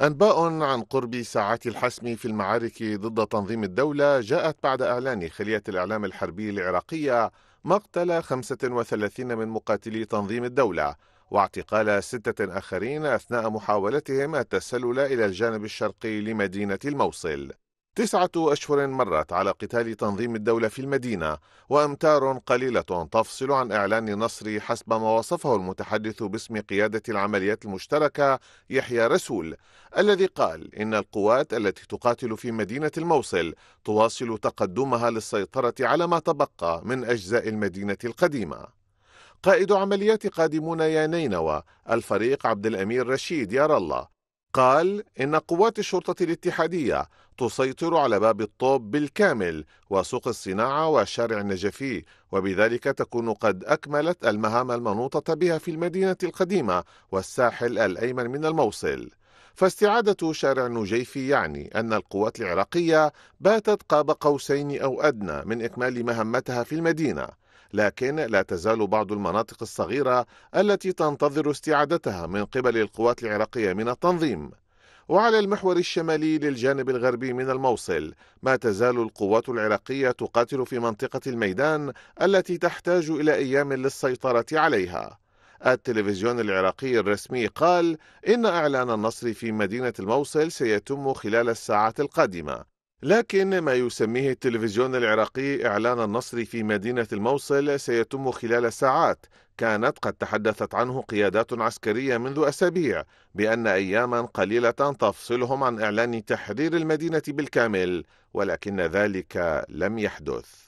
أنباء عن قرب ساعات الحسم في المعارك ضد تنظيم الدولة جاءت بعد إعلان خلية الإعلام الحربي العراقية مقتل 35 من مقاتلي تنظيم الدولة واعتقال ستة آخرين أثناء محاولتهم التسلل إلى الجانب الشرقي لمدينة الموصل تسعة أشهر مرت على قتال تنظيم الدولة في المدينة وأمتار قليلة تفصل عن إعلان نصر حسب ما وصفه المتحدث باسم قيادة العمليات المشتركة يحيى رسول الذي قال إن القوات التي تقاتل في مدينة الموصل تواصل تقدمها للسيطرة على ما تبقى من أجزاء المدينة القديمة قائد عمليات قادمون يا نينوى الفريق عبد الأمير رشيد يار الله قال إن قوات الشرطة الاتحادية تسيطر على باب الطوب بالكامل وسوق الصناعة والشارع النجفي وبذلك تكون قد أكملت المهام المنوطة بها في المدينة القديمة والساحل الأيمن من الموصل فاستعادة شارع نجيفي يعني أن القوات العراقية باتت قاب قوسين أو أدنى من إكمال مهمتها في المدينة لكن لا تزال بعض المناطق الصغيرة التي تنتظر استعادتها من قبل القوات العراقية من التنظيم وعلى المحور الشمالي للجانب الغربي من الموصل ما تزال القوات العراقية تقاتل في منطقة الميدان التي تحتاج إلى أيام للسيطرة عليها التلفزيون العراقي الرسمي قال إن إعلان النصر في مدينة الموصل سيتم خلال الساعات القادمة لكن ما يسميه التلفزيون العراقي إعلان النصر في مدينة الموصل سيتم خلال ساعات كانت قد تحدثت عنه قيادات عسكرية منذ أسابيع بأن أياما قليلة تفصلهم عن إعلان تحرير المدينة بالكامل ولكن ذلك لم يحدث